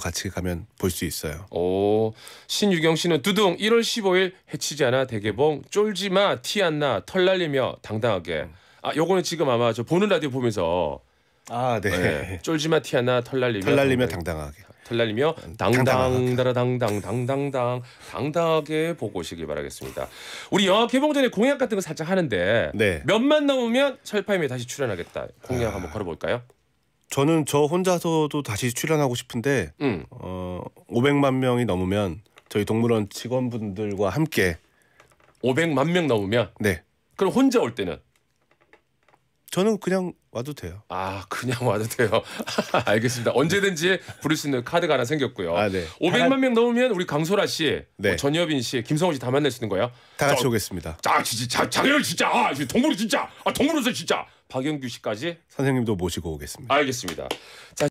같이 가면 볼 수 있어요. 오, 신유경 씨는 두둥 1월 15일 해치지 않아 대개봉 쫄지 마티안나털 날리며 당당하게. 음. 아, 요거는 지금 아마 저 보는 라디오 보면서 아, 네. 네, 쫄지 마티안나털 날리며 털 날리며 당당하게. 털 날리며 당당다라 당당 당당당 당당하게 보고 오시길 바라겠습니다. 우리 영화 개봉 전에 공약 같은 거 살짝 하는데 네. 몇만 넘으면 철파임에 다시 출연하겠다. 공약 아... 한번 걸어볼까요? 저는 저 혼자서도 다시 출연하고 싶은데 음. 어 500만 명이 넘으면 저희 동물원 직원분들과 함께 500만 명 넘으면 네. 그럼 혼자 올 때는 저는 그냥 와도 돼요. 아 그냥 와도 돼요. 알겠습니다. 언제든지 부를 수 있는 카드가 하나 생겼고요. 아, 네. 500만 다... 명 넘으면 우리 강소라 씨, 뭐 네. 뭐 전여빈 씨, 김성호 씨다 만날 수 있는 거예요? 다 같이 자, 오겠습니다. 자, 진짜 자, 자 자, 자, 진짜 아, 동물이 진짜 아, 동물원서 진짜 박영규 씨까지 선생님도 모시고 오겠습니다. 알겠습니다. 자.